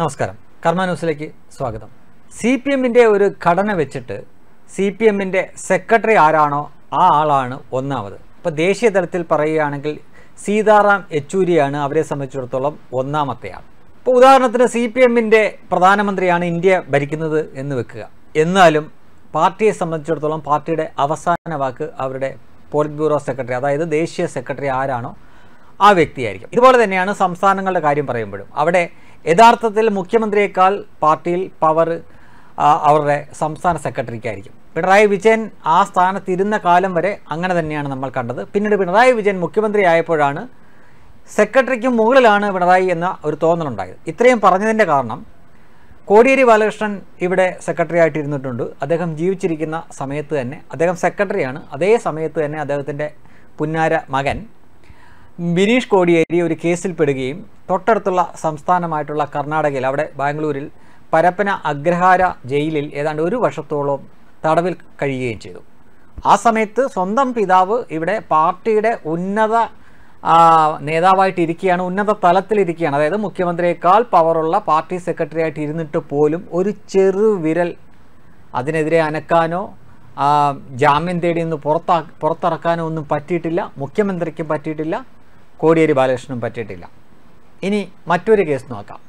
നമസ്കാരം കർമ്മ ന്യൂസിലേക്ക് സ്വാഗതം സി പി എമ്മിൻ്റെ ഒരു ഘടന വെച്ചിട്ട് സി പി എമ്മിൻ്റെ സെക്രട്ടറി ആരാണോ ആ ആളാണ് ഒന്നാമത് ഇപ്പോൾ ദേശീയ തലത്തിൽ പറയുകയാണെങ്കിൽ സീതാറാം യെച്ചൂരിയാണ് അവരെ സംബന്ധിച്ചിടത്തോളം ഒന്നാമത്തെ ആൾ ഇപ്പോൾ ഉദാഹരണത്തിന് സി പി എമ്മിൻ്റെ പ്രധാനമന്ത്രിയാണ് ഇന്ത്യ ഭരിക്കുന്നത് എന്ന് വെക്കുക എന്നാലും പാർട്ടിയെ സംബന്ധിച്ചിടത്തോളം പാർട്ടിയുടെ അവസാന വാക്ക് അവരുടെ പോളിറ്റ് ബ്യൂറോ സെക്രട്ടറി അതായത് ദേശീയ സെക്രട്ടറി ആരാണോ ആ വ്യക്തിയായിരിക്കും ഇതുപോലെ തന്നെയാണ് സംസ്ഥാനങ്ങളുടെ കാര്യം പറയുമ്പോഴും അവിടെ യഥാർത്ഥത്തിൽ മുഖ്യമന്ത്രിയേക്കാൾ പാർട്ടിയിൽ പവർ അവരുടെ സംസ്ഥാന സെക്രട്ടറിക്കായിരിക്കും പിണറായി വിജയൻ ആ സ്ഥാനത്തിരുന്ന കാലം വരെ അങ്ങനെ തന്നെയാണ് നമ്മൾ കണ്ടത് പിന്നീട് പിണറായി വിജയൻ മുഖ്യമന്ത്രി ആയപ്പോഴാണ് സെക്രട്ടറിക്ക് മുകളിലാണ് പിണറായി എന്ന ഒരു തോന്നലുണ്ടായത് ഇത്രയും പറഞ്ഞതിൻ്റെ കാരണം കോടിയേരി ബാലകൃഷ്ണൻ ഇവിടെ സെക്രട്ടറി ആയിട്ട് ഇരുന്നിട്ടുണ്ട് അദ്ദേഹം ജീവിച്ചിരിക്കുന്ന സമയത്ത് തന്നെ അദ്ദേഹം സെക്രട്ടറിയാണ് അതേ സമയത്ത് തന്നെ അദ്ദേഹത്തിൻ്റെ പുന്നാര മകൻ ബിനീഷ് കോടിയേരി ഒരു കേസിൽ പെടുകയും തൊട്ടടുത്തുള്ള സംസ്ഥാനമായിട്ടുള്ള കർണാടകയിൽ അവിടെ ബാംഗ്ലൂരിൽ പരപ്പന അഗ്രഹാര ജയിലിൽ ഏതാണ്ട് ഒരു വർഷത്തോളം തടവിൽ കഴിയുകയും ചെയ്തു ആ സമയത്ത് സ്വന്തം പിതാവ് ഇവിടെ പാർട്ടിയുടെ ഉന്നത നേതാവായിട്ടിരിക്കുകയാണ് ഉന്നത തലത്തിലിരിക്കുകയാണ് അതായത് മുഖ്യമന്ത്രിയേക്കാൾ പവറുള്ള പാർട്ടി സെക്രട്ടറി ആയിട്ട് ഇരുന്നിട്ട് പോലും ഒരു ചെറുവിരൽ അതിനെതിരെ അനക്കാനോ ജാമ്യം തേടി ഒന്ന് പുറത്താ പുറത്തിറക്കാനോ ഒന്നും പറ്റിയിട്ടില്ല മുഖ്യമന്ത്രിക്കും പറ്റിയിട്ടില്ല കോടിയേരി ബാലകൃഷ്ണനും പറ്റിയിട്ടില്ല ഇനി മറ്റൊരു കേസ് നോക്കാം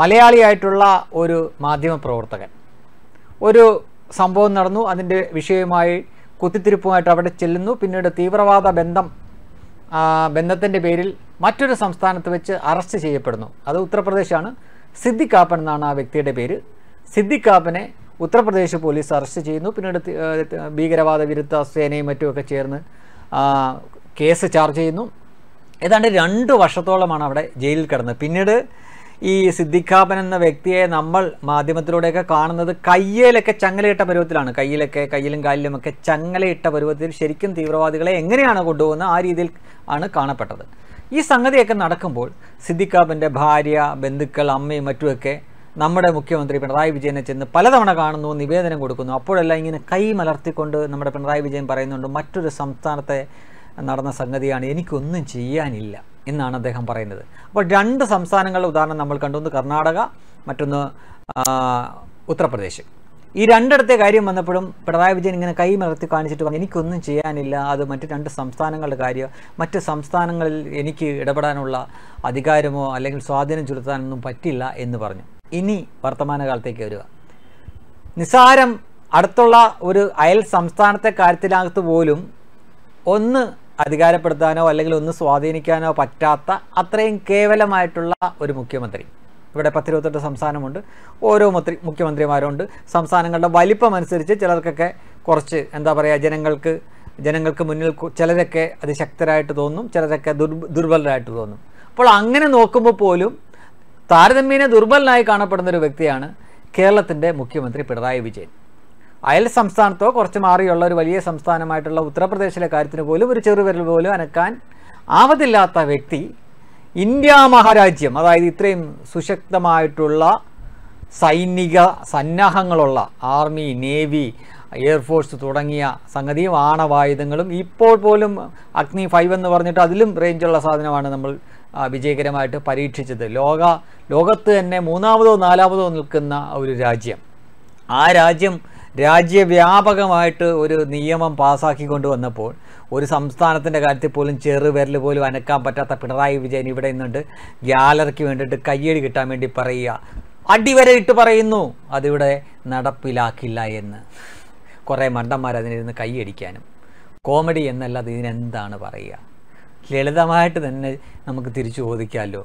മലയാളിയായിട്ടുള്ള ഒരു മാധ്യമപ്രവർത്തകൻ ഒരു സംഭവം നടന്നു അതിൻ്റെ വിഷയവുമായി കുത്തിത്തിരിപ്പുമായിട്ട് അവിടെ ചെല്ലുന്നു പിന്നീട് തീവ്രവാദ ബന്ധം ബന്ധത്തിൻ്റെ പേരിൽ മറ്റൊരു സംസ്ഥാനത്ത് വെച്ച് അറസ്റ്റ് ചെയ്യപ്പെടുന്നു അത് ഉത്തർപ്രദേശാണ് സിദ്ദിഖാപ്പൻ എന്നാണ് ആ വ്യക്തിയുടെ പേര് സിദ്ദിഖാപ്പനെ ഉത്തർപ്രദേശ് പോലീസ് അറസ്റ്റ് ചെയ്യുന്നു പിന്നീട് ഭീകരവാദ വിരുദ്ധ സേനയും മറ്റുമൊക്കെ ചേർന്ന് കേസ് ചാർജ് ചെയ്യുന്നു ഏതാണ്ട് രണ്ട് വർഷത്തോളമാണ് അവിടെ ജയിലിൽ കിടന്നത് പിന്നീട് ഈ സിദ്ദിഖാബൻ എന്ന വ്യക്തിയെ നമ്മൾ മാധ്യമത്തിലൂടെയൊക്കെ കാണുന്നത് കയ്യിലൊക്കെ ചങ്ങലയിട്ട പരുവത്തിലാണ് കയ്യിലൊക്കെ കയ്യിലും കാലിലുമൊക്കെ ചങ്ങലയിട്ട പരുവത്തിൽ ശരിക്കും തീവ്രവാദികളെ എങ്ങനെയാണ് കൊണ്ടുപോകുന്നത് ആ രീതിയിൽ ആണ് കാണപ്പെട്ടത് ഈ സംഗതിയൊക്കെ നടക്കുമ്പോൾ സിദ്ദിഖാബിൻ്റെ ഭാര്യ ബന്ധുക്കൾ അമ്മയും മറ്റുമൊക്കെ നമ്മുടെ മുഖ്യമന്ത്രി പിണറായി വിജയനെ ചെന്ന് പലതവണ കാണുന്നു നിവേദനം കൊടുക്കുന്നു അപ്പോഴെല്ലാം ഇങ്ങനെ കൈ മലർത്തിക്കൊണ്ട് നമ്മുടെ പിണറായി വിജയൻ പറയുന്നുണ്ട് മറ്റൊരു സംസ്ഥാനത്തെ നടന്ന സംഗതിയാണ് എനിക്കൊന്നും ചെയ്യാനില്ല എന്നാണ് അദ്ദേഹം പറയുന്നത് അപ്പോൾ രണ്ട് സംസ്ഥാനങ്ങളുടെ ഉദാഹരണം നമ്മൾ കണ്ടു ഒന്ന് കർണാടക മറ്റൊന്ന് ഉത്തർപ്രദേശ് ഈ രണ്ടിടത്തെ കാര്യം വന്നപ്പോഴും പിണറായി വിജയൻ ഇങ്ങനെ കൈ മലർത്തി കാണിച്ചിട്ട് പറഞ്ഞു എനിക്കൊന്നും ചെയ്യാനില്ല അത് മറ്റ് രണ്ട് സംസ്ഥാനങ്ങളുടെ കാര്യം മറ്റ് സംസ്ഥാനങ്ങളിൽ എനിക്ക് ഇടപെടാനുള്ള അധികാരമോ അല്ലെങ്കിൽ സ്വാധീനം ചെലുത്താനൊന്നും പറ്റില്ല എന്ന് പറഞ്ഞു ഇനി വർത്തമാനകാലത്തേക്ക് വരിക നിസാരം അടുത്തുള്ള ഒരു അയൽ സംസ്ഥാനത്തെ കാര്യത്തിനകത്ത് പോലും ഒന്ന് അധികാരപ്പെടുത്താനോ അല്ലെങ്കിൽ ഒന്ന് സ്വാധീനിക്കാനോ പറ്റാത്ത അത്രയും കേവലമായിട്ടുള്ള ഒരു മുഖ്യമന്ത്രി ഇവിടെ പത്തിരുപത്തെട്ട് സംസ്ഥാനമുണ്ട് ഓരോ മന്ത്രി മുഖ്യമന്ത്രിമാരുണ്ട് സംസ്ഥാനങ്ങളുടെ വലിപ്പം അനുസരിച്ച് ചിലർക്കൊക്കെ കുറച്ച് എന്താ പറയുക ജനങ്ങൾക്ക് ജനങ്ങൾക്ക് മുന്നിൽ ചിലരൊക്കെ അതിശക്തരായിട്ട് തോന്നും ചിലരൊക്കെ ദുർബലരായിട്ട് തോന്നും അപ്പോൾ അങ്ങനെ നോക്കുമ്പോൾ പോലും താരതമ്യേന ദുർബലനായി കാണപ്പെടുന്ന ഒരു വ്യക്തിയാണ് കേരളത്തിൻ്റെ മുഖ്യമന്ത്രി പിണറായി വിജയൻ അയൽ സംസ്ഥാനത്തോ കുറച്ച് മാറിയുള്ള ഒരു വലിയ സംസ്ഥാനമായിട്ടുള്ള ഉത്തർപ്രദേശിലെ കാര്യത്തിന് പോലും ഒരു ചെറുവിരൽ പോലും അനക്കാൻ ആവതില്ലാത്ത വ്യക്തി ഇന്ത്യ മഹാരാജ്യം അതായത് ഇത്രയും സുശക്തമായിട്ടുള്ള സൈനിക സന്നാഹങ്ങളുള്ള ആർമി നേവി എയർഫോഴ്സ് തുടങ്ങിയ സംഗതിയും ആണവായുധങ്ങളും ഇപ്പോൾ പോലും അഗ്നി ഫൈവ് എന്ന് പറഞ്ഞിട്ട് അതിലും റേഞ്ചുള്ള സാധനമാണ് നമ്മൾ വിജയകരമായിട്ട് പരീക്ഷിച്ചത് ലോക ലോകത്ത് തന്നെ മൂന്നാമതോ നാലാമതോ നിൽക്കുന്ന ഒരു രാജ്യം ആ രാജ്യം രാജ്യവ്യാപകമായിട്ട് ഒരു നിയമം പാസാക്കി കൊണ്ടുവന്നപ്പോൾ ഒരു സംസ്ഥാനത്തിൻ്റെ കാര്യത്തിൽ പോലും ചെറുവിരൽ പോലും അനക്കാൻ പറ്റാത്ത പിണറായി വിജയൻ ഇവിടെ നിന്നുണ്ട് ഗ്യാലറിക്ക് വേണ്ടിയിട്ട് കയ്യടി കിട്ടാൻ വേണ്ടി പറയുക അടിവരെ ഇട്ട് പറയുന്നു അതിവിടെ നടപ്പിലാക്കില്ല എന്ന് കുറേ മണ്ടന്മാർ അതിനിരുന്ന് കൈയടിക്കാനും കോമഡി എന്നല്ലാതെ ഇതിനെന്താണ് പറയുക ലളിതമായിട്ട് തന്നെ നമുക്ക് തിരിച്ചു ചോദിക്കാമല്ലോ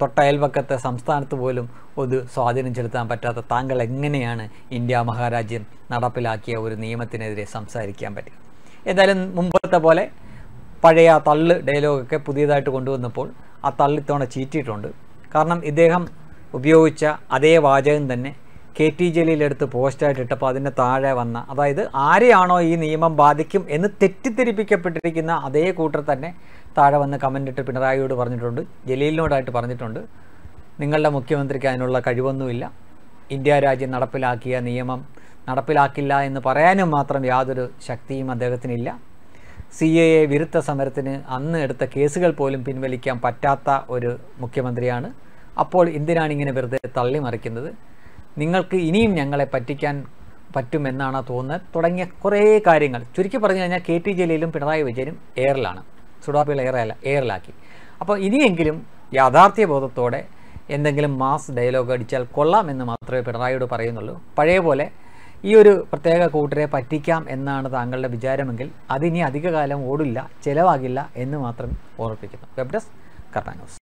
തൊട്ടയൽവക്കത്തെ സംസ്ഥാനത്ത് പോലും ഒരു സ്വാധീനം ചെലുത്താൻ പറ്റാത്ത താങ്കൾ എങ്ങനെയാണ് ഇന്ത്യ മഹാരാജ്യം നടപ്പിലാക്കിയ ഒരു നിയമത്തിനെതിരെ സംസാരിക്കാൻ പറ്റുക എന്തായാലും മുമ്പത്തെ പോലെ പഴയ ആ തള്ള് ഡയലോഗൊക്കെ പുതിയതായിട്ട് കൊണ്ടുവന്നപ്പോൾ ആ തള്ളിത്തവണ ചീറ്റിയിട്ടുണ്ട് കാരണം ഇദ്ദേഹം ഉപയോഗിച്ച അതേ വാചകം തന്നെ കെ ടി ജലീൽ എടുത്ത് പോസ്റ്റായിട്ട് ഇട്ടപ്പോൾ അതിന് താഴെ വന്ന അതായത് ആരെയാണോ ഈ നിയമം ബാധിക്കും എന്ന് തെറ്റിദ്ധരിപ്പിക്കപ്പെട്ടിരിക്കുന്ന അതേ കൂട്ടർ തന്നെ താഴെ വന്ന് കമൻ്റ് ഇട്ട് പിണറായിയോട് പറഞ്ഞിട്ടുണ്ട് ജലീലിനോടായിട്ട് പറഞ്ഞിട്ടുണ്ട് നിങ്ങളുടെ മുഖ്യമന്ത്രിക്ക് അതിനുള്ള കഴിവൊന്നുമില്ല ഇന്ത്യ രാജ്യം നടപ്പിലാക്കിയ നിയമം നടപ്പിലാക്കില്ല എന്ന് പറയാനും മാത്രം യാതൊരു ശക്തിയും അദ്ദേഹത്തിനില്ല സി എ എ വിരുദ്ധ സമരത്തിന് അന്ന് എടുത്ത കേസുകൾ പോലും പിൻവലിക്കാൻ പറ്റാത്ത ഒരു മുഖ്യമന്ത്രിയാണ് അപ്പോൾ എന്തിനാണ് ഇങ്ങനെ വെറുതെ തള്ളിമറിക്കുന്നത് നിങ്ങൾക്ക് ഇനിയും ഞങ്ങളെ പറ്റിക്കാൻ പറ്റുമെന്നാണ് തോന്നുന്നത് തുടങ്ങിയ കുറേ കാര്യങ്ങൾ ചുരുക്കി പറഞ്ഞു കഴിഞ്ഞാൽ കെ ടി ജലീലും പിണറായി വിജയനും എയറിലാണ് സുഡാപ്പികൾ എയറല്ല എയറിലാക്കി അപ്പോൾ ഇനിയെങ്കിലും ബോധത്തോടെ എന്തെങ്കിലും മാസ് ഡയലോഗ് അടിച്ചാൽ കൊള്ളാം എന്ന് മാത്രമേ പിണറായിയോട് പറയുന്നുള്ളൂ പഴയ പോലെ ഈ ഒരു പ്രത്യേക കൂട്ടരെ പറ്റിക്കാം എന്നാണ് താങ്കളുടെ വിചാരമെങ്കിൽ അതിനി അധികകാലം ഓടില്ല ചിലവാകില്ല എന്ന് മാത്രം ഓർപ്പിക്കുന്നു വെബ് ഡെസ്ക്